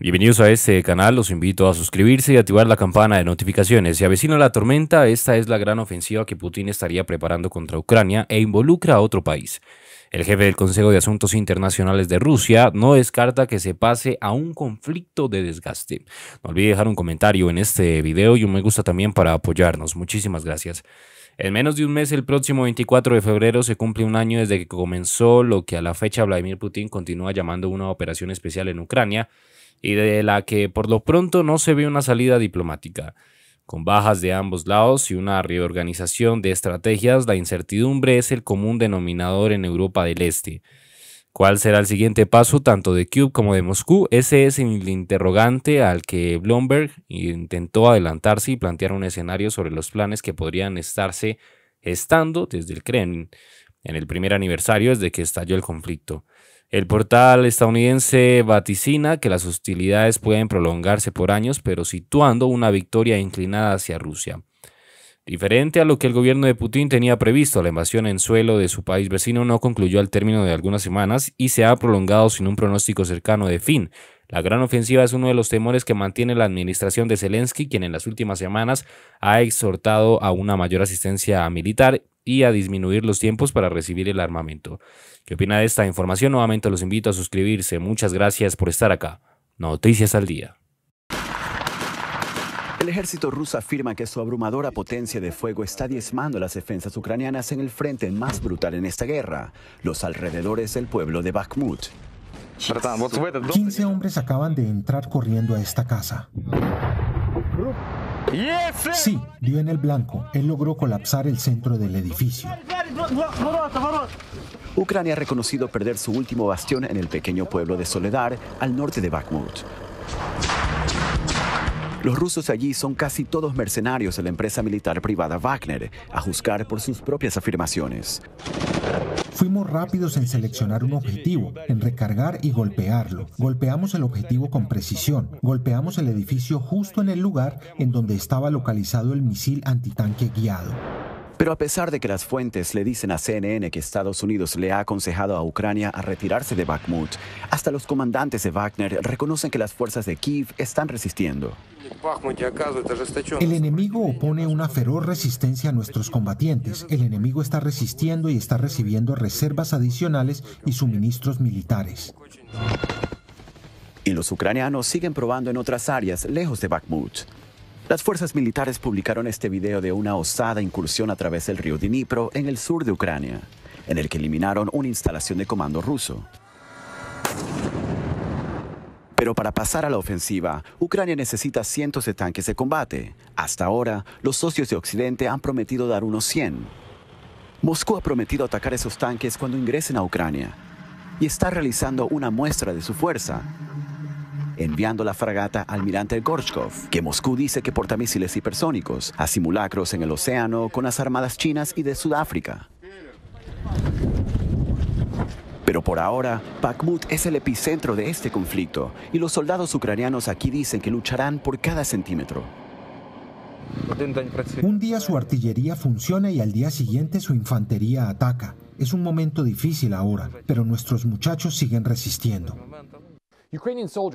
Bienvenidos a este canal, los invito a suscribirse y activar la campana de notificaciones. Se si avecina la tormenta, esta es la gran ofensiva que Putin estaría preparando contra Ucrania e involucra a otro país. El jefe del Consejo de Asuntos Internacionales de Rusia no descarta que se pase a un conflicto de desgaste. No olvide dejar un comentario en este video y un me gusta también para apoyarnos. Muchísimas gracias. En menos de un mes, el próximo 24 de febrero, se cumple un año desde que comenzó lo que a la fecha Vladimir Putin continúa llamando una operación especial en Ucrania y de la que por lo pronto no se ve una salida diplomática. Con bajas de ambos lados y una reorganización de estrategias, la incertidumbre es el común denominador en Europa del Este. ¿Cuál será el siguiente paso tanto de Cube como de Moscú? Ese es el interrogante al que Bloomberg intentó adelantarse y plantear un escenario sobre los planes que podrían estarse estando desde el Kremlin en el primer aniversario desde que estalló el conflicto. El portal estadounidense vaticina que las hostilidades pueden prolongarse por años, pero situando una victoria inclinada hacia Rusia. Diferente a lo que el gobierno de Putin tenía previsto, la invasión en suelo de su país vecino no concluyó al término de algunas semanas y se ha prolongado sin un pronóstico cercano de fin, la gran ofensiva es uno de los temores que mantiene la administración de Zelensky, quien en las últimas semanas ha exhortado a una mayor asistencia militar y a disminuir los tiempos para recibir el armamento. ¿Qué opina de esta información? Nuevamente los invito a suscribirse. Muchas gracias por estar acá. Noticias al día. El ejército ruso afirma que su abrumadora potencia de fuego está diezmando las defensas ucranianas en el frente más brutal en esta guerra, los alrededores del pueblo de Bakhmut. 15 hombres acaban de entrar corriendo a esta casa. Sí, dio en el blanco. Él logró colapsar el centro del edificio. Ucrania ha reconocido perder su último bastión en el pequeño pueblo de Soledar, al norte de Bakhmut. Los rusos allí son casi todos mercenarios de la empresa militar privada Wagner, a juzgar por sus propias afirmaciones. Fuimos rápidos en seleccionar un objetivo, en recargar y golpearlo. Golpeamos el objetivo con precisión. Golpeamos el edificio justo en el lugar en donde estaba localizado el misil antitanque guiado. Pero a pesar de que las fuentes le dicen a CNN que Estados Unidos le ha aconsejado a Ucrania a retirarse de Bakhmut, hasta los comandantes de Wagner reconocen que las fuerzas de Kiev están resistiendo. El enemigo opone una feroz resistencia a nuestros combatientes. El enemigo está resistiendo y está recibiendo reservas adicionales y suministros militares. Y los ucranianos siguen probando en otras áreas lejos de Bakhmut. Las fuerzas militares publicaron este video de una osada incursión a través del río Dnipro en el sur de Ucrania, en el que eliminaron una instalación de comando ruso. Pero para pasar a la ofensiva, Ucrania necesita cientos de tanques de combate. Hasta ahora, los socios de Occidente han prometido dar unos 100. Moscú ha prometido atacar esos tanques cuando ingresen a Ucrania y está realizando una muestra de su fuerza, enviando la fragata Almirante Gorchkov, que Moscú dice que porta misiles hipersónicos, a simulacros en el océano con las armadas chinas y de Sudáfrica. Pero por ahora, Bakhmut es el epicentro de este conflicto y los soldados ucranianos aquí dicen que lucharán por cada centímetro. Un día su artillería funciona y al día siguiente su infantería ataca. Es un momento difícil ahora, pero nuestros muchachos siguen resistiendo.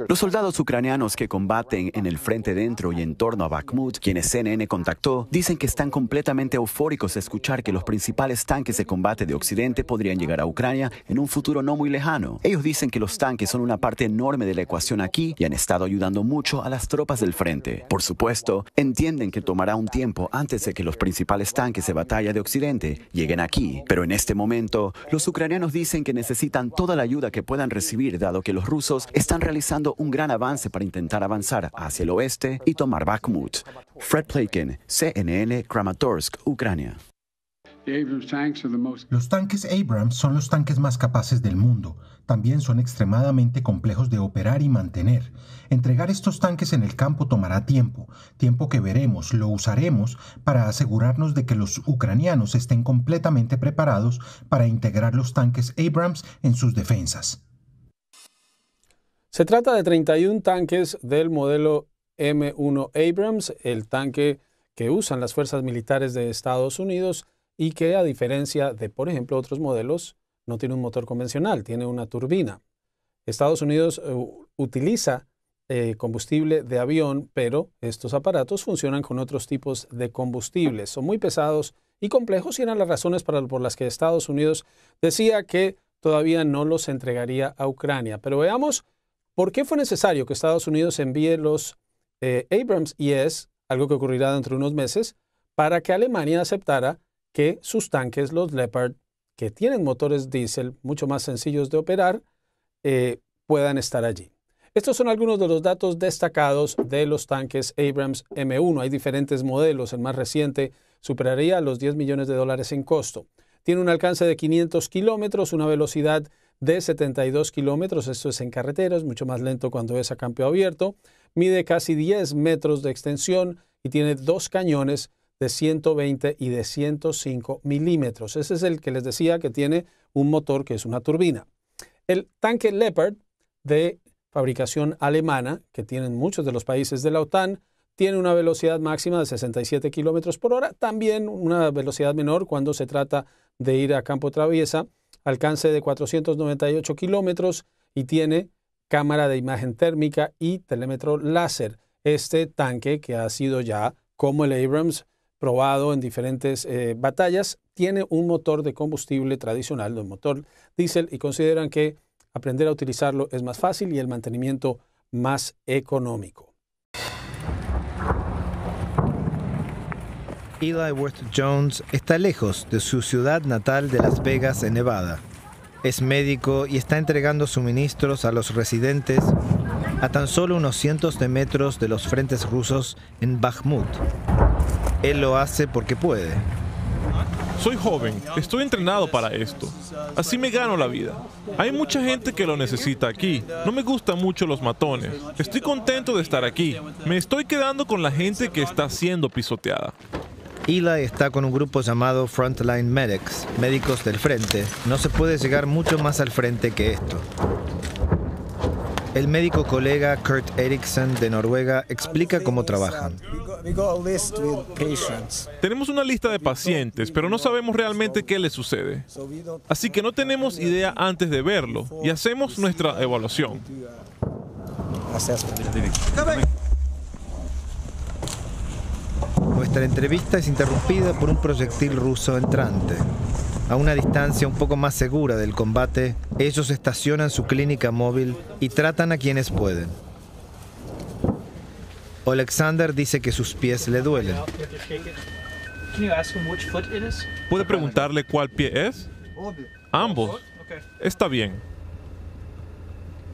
Los soldados ucranianos que combaten en el frente dentro y en torno a Bakhmut, quienes CNN contactó, dicen que están completamente eufóricos de escuchar que los principales tanques de combate de Occidente podrían llegar a Ucrania en un futuro no muy lejano. Ellos dicen que los tanques son una parte enorme de la ecuación aquí y han estado ayudando mucho a las tropas del frente. Por supuesto, entienden que tomará un tiempo antes de que los principales tanques de batalla de Occidente lleguen aquí, pero en este momento los ucranianos dicen que necesitan toda la ayuda que puedan recibir dado que los rusos están realizando un gran avance para intentar avanzar hacia el oeste y tomar Bakhmut. Fred Plakin, CNN, Kramatorsk, Ucrania. Los tanques Abrams son los tanques más capaces del mundo. También son extremadamente complejos de operar y mantener. Entregar estos tanques en el campo tomará tiempo, tiempo que veremos, lo usaremos para asegurarnos de que los ucranianos estén completamente preparados para integrar los tanques Abrams en sus defensas. Se trata de 31 tanques del modelo M1 Abrams, el tanque que usan las fuerzas militares de Estados Unidos y que a diferencia de, por ejemplo, otros modelos, no tiene un motor convencional, tiene una turbina. Estados Unidos eh, utiliza eh, combustible de avión, pero estos aparatos funcionan con otros tipos de combustibles. Son muy pesados y complejos y eran las razones por las que Estados Unidos decía que todavía no los entregaría a Ucrania. Pero veamos ¿Por qué fue necesario que Estados Unidos envíe los eh, Abrams y e es algo que ocurrirá dentro de unos meses para que Alemania aceptara que sus tanques, los Leopard, que tienen motores diésel mucho más sencillos de operar, eh, puedan estar allí. Estos son algunos de los datos destacados de los tanques Abrams M1. Hay diferentes modelos. El más reciente superaría los 10 millones de dólares en costo. Tiene un alcance de 500 kilómetros, una velocidad de 72 kilómetros, esto es en carretera, es mucho más lento cuando es a campo abierto, mide casi 10 metros de extensión y tiene dos cañones de 120 y de 105 milímetros. Ese es el que les decía que tiene un motor que es una turbina. El tanque Leopard de fabricación alemana, que tienen muchos de los países de la OTAN, tiene una velocidad máxima de 67 kilómetros por hora, también una velocidad menor cuando se trata de ir a campo traviesa alcance de 498 kilómetros y tiene cámara de imagen térmica y telémetro láser. Este tanque que ha sido ya, como el Abrams, probado en diferentes eh, batallas, tiene un motor de combustible tradicional, un motor diésel, y consideran que aprender a utilizarlo es más fácil y el mantenimiento más económico. Eli Worth Jones está lejos de su ciudad natal de Las Vegas, en Nevada. Es médico y está entregando suministros a los residentes a tan solo unos cientos de metros de los frentes rusos en Bakhmut. Él lo hace porque puede. Soy joven, estoy entrenado para esto. Así me gano la vida. Hay mucha gente que lo necesita aquí. No me gustan mucho los matones. Estoy contento de estar aquí. Me estoy quedando con la gente que está siendo pisoteada. Eli está con un grupo llamado Frontline Medics, médicos del frente. No se puede llegar mucho más al frente que esto. El médico colega Kurt Eriksen de Noruega explica cómo trabajan. Tenemos una lista de pacientes, pero no sabemos realmente qué les sucede. Así que no tenemos idea antes de verlo y hacemos nuestra evaluación. Nuestra entrevista es interrumpida por un proyectil ruso entrante. A una distancia un poco más segura del combate, ellos estacionan su clínica móvil y tratan a quienes pueden. Alexander dice que sus pies le duelen. ¿Puede preguntarle cuál pie es? Ambos. Está bien.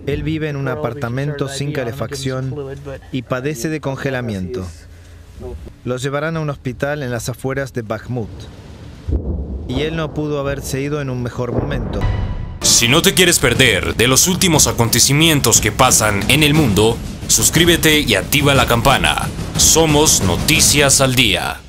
Él vive en un apartamento sin calefacción y padece de congelamiento. Los llevarán a un hospital en las afueras de Bakhmut. Y él no pudo haberse ido en un mejor momento. Si no te quieres perder de los últimos acontecimientos que pasan en el mundo, suscríbete y activa la campana. Somos Noticias al Día.